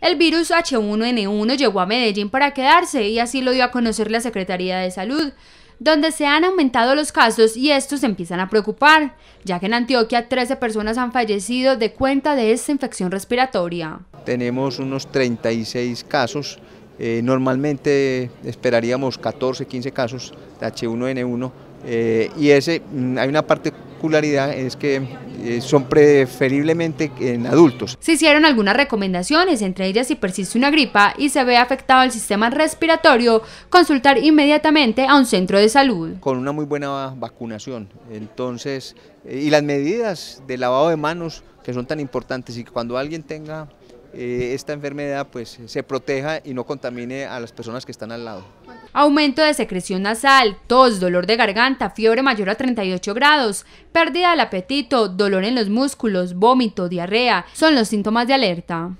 El virus H1N1 llegó a Medellín para quedarse y así lo dio a conocer la Secretaría de Salud, donde se han aumentado los casos y estos empiezan a preocupar, ya que en Antioquia 13 personas han fallecido de cuenta de esta infección respiratoria. Tenemos unos 36 casos, eh, normalmente esperaríamos 14, 15 casos de H1N1 eh, y ese, mm, hay una parte particularidad es que eh, son preferiblemente en adultos. Se hicieron algunas recomendaciones, entre ellas si persiste una gripa y se ve afectado el sistema respiratorio, consultar inmediatamente a un centro de salud. Con una muy buena vacunación, entonces, eh, y las medidas de lavado de manos que son tan importantes y que cuando alguien tenga eh, esta enfermedad pues se proteja y no contamine a las personas que están al lado. Aumento de secreción nasal, tos, dolor de garganta, fiebre mayor a 38 grados, pérdida del apetito, dolor en los músculos, vómito, diarrea, son los síntomas de alerta.